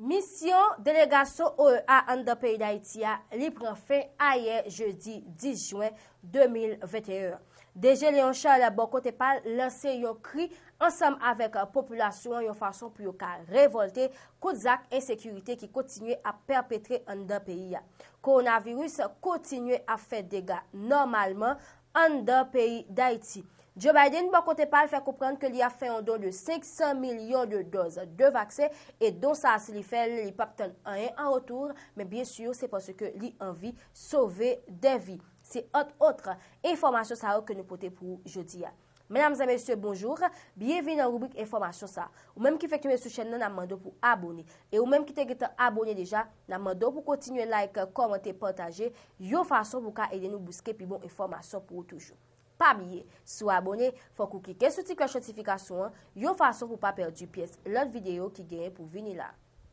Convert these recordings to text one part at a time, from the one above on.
Misyon delegasyon OEA an da peyi d'Haiti li prefin aye jeudi 10 juen 2021. Deje leoncha la bokote pal lansen yon kri ansam avek populasyon yon fason pou yon ka revolte kouzak e sekurite ki kontinye a perpetre an da peyi ya. Koronavirus kontinye a fe dega normalman an da peyi d'Haiti. Joe Biden mwen bon kontepal fè kouprenn ke li a fè yon don de 500 milyon de doze de vakse e don sa as li fè li pa pten an en an wotour, men byen syyo se pwoske li anvi sove den vi. Se ot otre, informasyon sa wò ke nou pote pou jodi ya. Menam zan mesye bonjou, biye vin nan rubrik informasyon sa. Ou menm ki fèk yon mwen sou chen nan nan mwen do pou abone. E ou menm ki te gwen te abone deja, nan mwen do pou kontinye like, komente, pwantaje, yo fason pou ka eden nou buske pi bon informasyon pou toujou. Pa biye, sou abone, fokou kike soti kwa chansifikasyon, yo fason pou pa perdi piyes lout videyo ki genye pou vini la.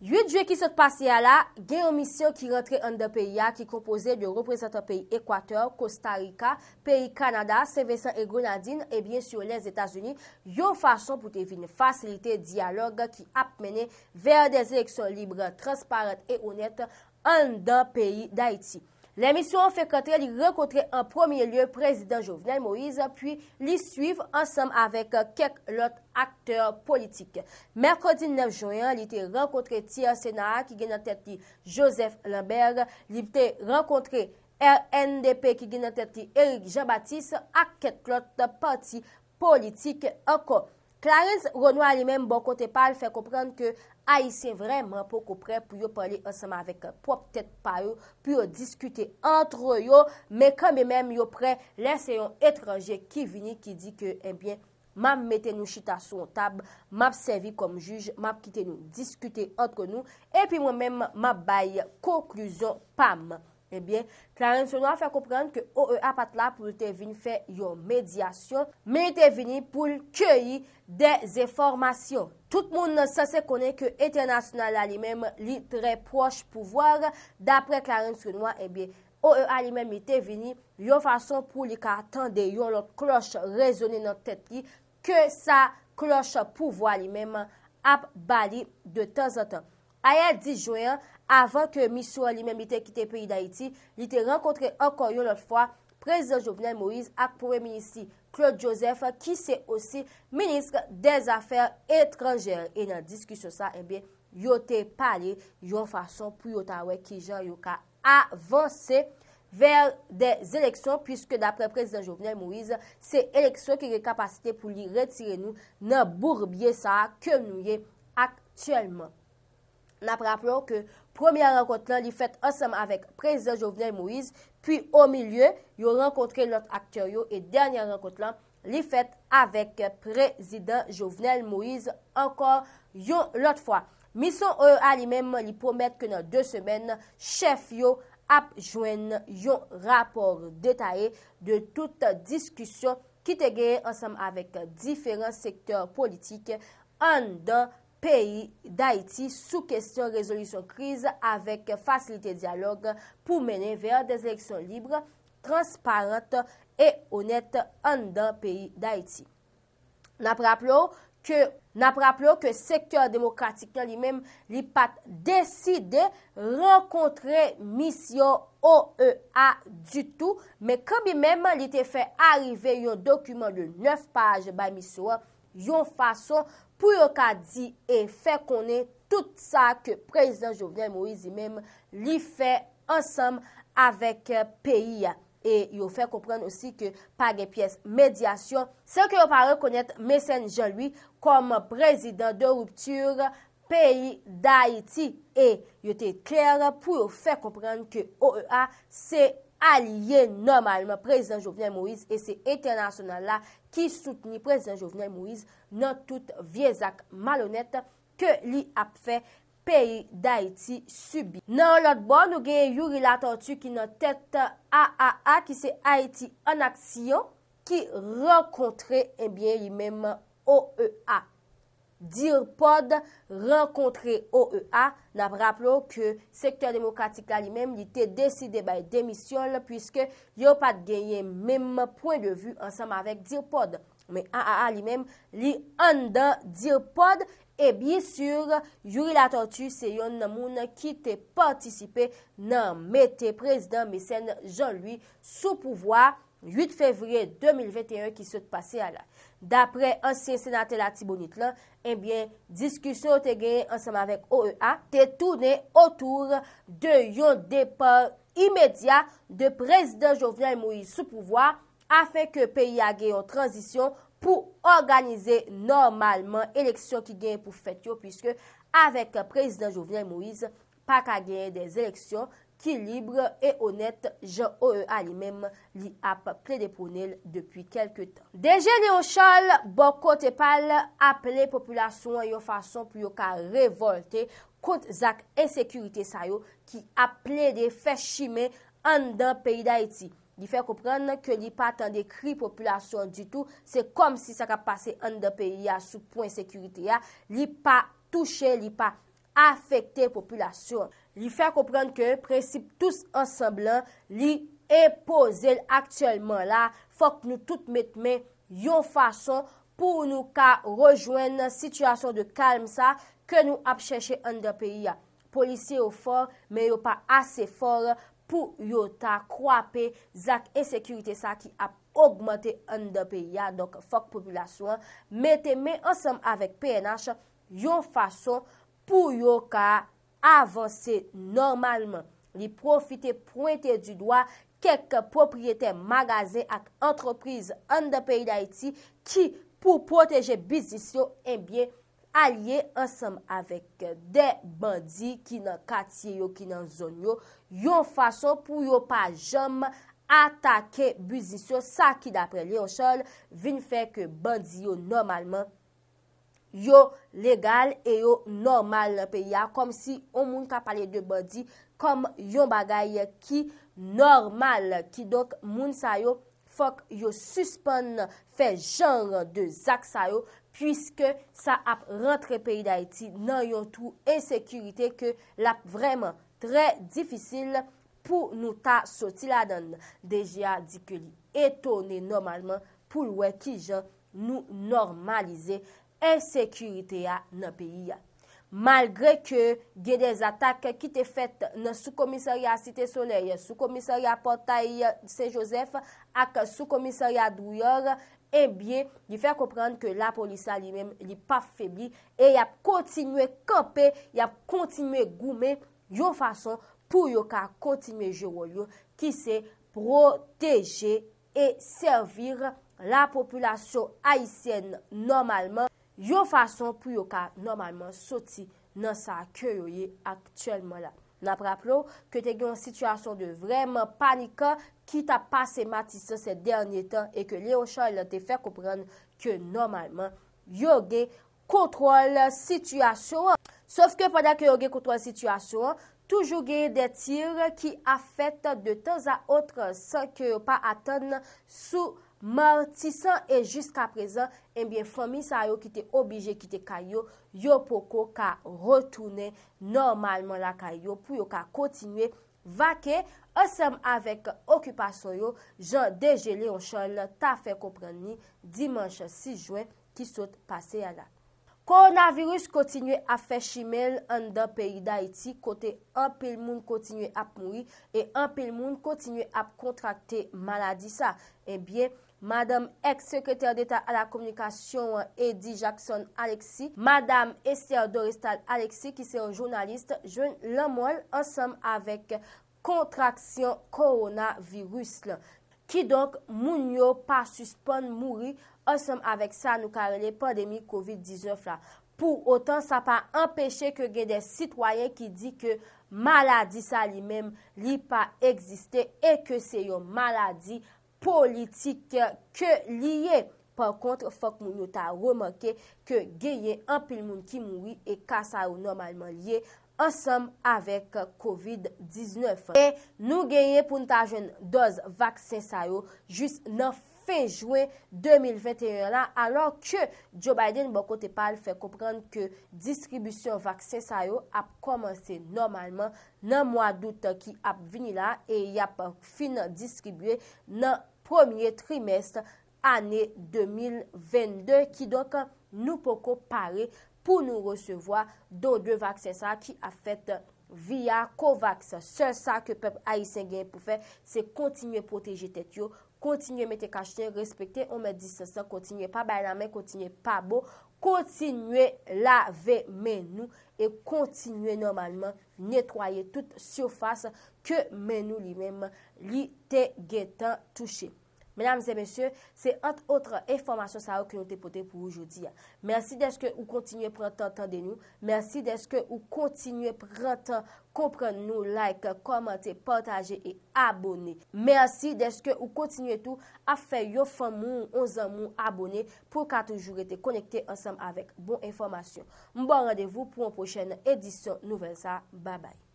Yot je ki sot passe ya la, genye omisyon ki rentre an de peyi ya ki kompose de reprezentan peyi Ekwator, Kostarika, peyi Kanada, Sevesan e Grenadine, e bie syo les Etasuni, yo fason pou te vini fasilite diyalog ki apmene ver de zeksyon libre, transparente e onet an de peyi d'Aiti. L'emisyon fè kater li rekontre en premier lieu prezident Jovenel Moïse, puis li suiv ansam avèk keklot akter politik. Merkodi 9 joyan, li te renkontre Tia Sena, ki gen anterti Joseph Lambert. Li te renkontre R.N.D.P. ki gen anterti Eric Jean-Baptiste ak keklot parti politik akon. Clarence Renoy alimèm bon kote pal fè kouprenk ke ay se vremen pou kouprenk pou yo pali anseman avèk pou ap tèt pa yo, pou yo diskute antre yo, mè kamè mèm yo prè lè se yon etranje ki vini ki di ke eh mèm metè nou chita sou tab, mèm servi kom juj, mèm kitè nou diskute antre nou, epi mèm mèm mèm baye konklusyon pam. Ebyen, eh Clarence Renoir fè kouprende ke OEA pat la pou yote vini fè yon medyasyon, men yote vini pou l'kyeyi de ze formasyon. Tout moun nan sase konen ke etenasyonal a li mem li tre proche pouvoar. Dapre Clarence Renoir, ebyen, OEA li mem yote vini yon fason pou li ka atan de yon lot kloche rezoni nan tèt li, ke sa kloche pouvoar li mem ap bali de tan zan tan. Aya di Jouen, avan ke mi sou alimem ite kite peyi da iti, li te renkontre ankon yon notfwa, prezident Jovenel Moïse ak pouwe ministri Claude Joseph ki se osi ministre de zafèr etranjèl. E nan diskus yo sa, ebe, eh yo te pale yon fason pou yon tawe ki jan yon ka avanse ver des eleksyon puisque dapre prezident Jovenel Moïse se eleksyon ki yon kapasite pou li retire nou nan bourbye sa ke nou ye aktyèlman. Napraplon ke Premier renkot lan li fet ansem avèk prezident Jovenel Moïse, pi o milye yo renkotre lot akter yo, e dernyan renkot lan li fet avèk prezident Jovenel Moïse ankor yo lot fwa. Mi son ou euh, alimèm li promet ke nan 2 semen, chef yo apjwen yo rapor detaye de touta diskusyon ki te geye ansem avèk diferant sektèr politik an dan peyi d'Haïti sou kestyon rezolisyon kriz avèk fasilite diyalog pou menen ver des leksyon libre, transparente e onèt an dan peyi d'Haïti. Napraplo ke sektor demokratik nan li mèm li pat deside renkontre misyon OEA du tout mè kambi mèm li te fè arive yon dokumen de 9 page bè misyon, yon fason pou yo ka di e fè konè tout sa ke prezident Jovenel Moïse i mèm li fè ansèm avèk P.I. E yo fè komprèn osi ke page piè medyasyon. Sè ki yo parè konèt M. Jean-Louis kom prezident de ruptur P.I. d'Haïti. E yo tè kèr pou yo fè komprèn ke O.E.A. sè konè. E Alye normalman, prezident Jovenel Moïse e se etenasyonan la ki souteni prezident Jovenel Moïse nan tout viezak malonet ke li ap fe peyi d'Haïti subi. Nan lot bon nou gen yuri la tansu ki nan tèt AAA ki se Haïti en aksyon ki renkontre enbyen eh li mèm OEA. Dirpod renkontre OEA na praplo ke sektèr demokratik la li mèm li te deside bay demisyol pwiske yo pat genye mèm poen de vu ansam avèk Dirpod. Me AAA li mèm li an dan Dirpod e bi sur yuri la tortue se yon namoun ki te patisipe nan metè prezident Misen Jean-Louis sou pouvoi 8 fevriye 2021 ki se eh te pase ala. Dapre ansyen senate la tibonite la, ebyen diskusyon te genye ansenman vek OEA, te toune otour de yon depor imedya de prezident Jovian Moïse sou pouvoi afe ke peyi a genye yon transisyon pou organize normalman eleksyon ki genye pou fetyo pwiske avek prezident Jovian Moïse pak a genye des eleksyon ki libre e onet jan ou e alimem li ap ple deponel depi kelke tan. Deje deyo chal, bo kote pal aple populasyon yo fason pou yo ka revolte kont zak e sekurite sayo ki aple de fechime an dan peyi da eti. Li fey kopran ke li pa tan dekri populasyon di tou, se kom si sa ka pase an dan peyi ya sou poen sekurite ya, li pa touche, li pa afekte populasyon. li fè akoprenke precipe tous ansemblan, li epose l aktyelman la, fòk nou tout metme yon fason, pou nou ka rejoen nan sityasyon de kalm sa, ke nou ap chèche an de peyi ya. Polisye yo fòr, men yo pa ase fòr, pou yo ta kwape, zak e sekurite sa ki ap augmante an de peyi ya, donk fòk populasyon, metme ansem avèk PNH, yon fason pou yo ka, avanse normalman li profite pointe du doa kek propriyete magaze ak antroprize an de peyi da iti ki pou proteje bizisyon enbyen alye ansam avek de bandi ki nan katye yo, ki nan zon yo, yon fason pou yo pa jom atake bizisyon sa ki dapre Leonchol vin fek bandi yo normalman. yo legal e yo normal peya kom si o moun ka pale de bodi kom yon bagay ki normal ki dok moun sayo fok yo suspon fe jan de zak sayo pwiske sa ap rentre peyi da iti nan yon tou esekurite ke l ap vreman tre difisil pou nou ta soti la dan deja di ke li etone normalman pou l wè ki jan nou normalize e sekurite ya nan peyi ya. Malgre ke ge de zatak ki te fet nan sou komisari a Site Soleil, sou komisari a Portaille, Saint-Joseph, ak sou komisari a Douyor, e bie, li fè komprende ke la polisa li mèm li paf febli e yap kontinue kope, yap kontinue gume yo fason pou yo ka kontinue jero yo ki se proteje e servir la populasyon Haitien normalman yo fason pou yo ka normalman soti nan sa akyo yo ye aktuelman la. Napraplo, ke te gen yon situasyon de vreman panika, ki ta pase matisa se denye tan, e ke leo chan la te fe koupren ke normalman yo gen kontrol situasyon. Sof ke pwada ke yo gen kontrol situasyon, toujou gen detir ki afet de tan a otran san ke yo pa atan sou Martisan e jiska prezen, enbyen fomi sa yo ki te obije ki te kayo, yo poko ka rotoune normalman la kayo pou yo ka kontinye vake asem avek okupasyon yo, jan deje leon chan la ta fe kopren ni dimanche 6 juen ki sot pase ya la. Koronavirus kontinye a fe shimel an da peyi da iti, kote an pil moun kontinye ap moui e an pil moun kontinye ap kontrakte maladi sa, enbyen, eh madame ek sekreter d'Etat a la Komunikasyon Edi Jackson Aleksi, madame Ester Doristal Aleksi, ki se yon jounaliste, joun l'amol ansam avek kontraksyon koronavirus la. Ki donk moun yo pa suspon mouri ansam avek sa nou karele pandemi COVID-19 la. Pou otan sa pa empeshe ke gen de sitwayen ki di ke maladi sa li menm li pa egziste e ke se yon maladi a. politik ke liye. Pankontre, fok moun nou ta remanke ke geye anpil moun ki moui e ka sa yo normalman liye ansam avek COVID-19. Nou geye pou nta jen doz vaksen sa yo, jist nan fok Fèjouè 2021 la alò ke Joe Biden bon kote pal fè koupran ke distribusyon vaksen sa yo ap komanse normalman nan mwa dout ki ap vini la e yap fin distribuyè nan promye trimest anè 2022 ki donk nou poko pare pou nou resevoa don de vaksen sa ki ap fèt komanse. Via COVAX, sel sa ke pep ayisen gen pou fe, se kontinye proteje tet yo, kontinye mete kache, respekte ome disesa, kontinye pa bay la men, kontinye pa bo, kontinye lave men nou, e kontinye normalman netwaye tout sofase ke men nou li men, li te gen tan touche. Menamze mensyo, se anotre informasyon sa ou ki nou te pote pou oujoudi ya. Mersi deske ou kontinye prentan tende nou. Mersi deske ou kontinye prentan kompren nou like, komante, pwantaje e abone. Mersi deske ou kontinye tou afe yo fan moun ou onzan moun abone pou ka toujou rete konekte ansam avek bon informasyon. Mbon radevou pou an pochene edisyon nouvel sa. Ba bay.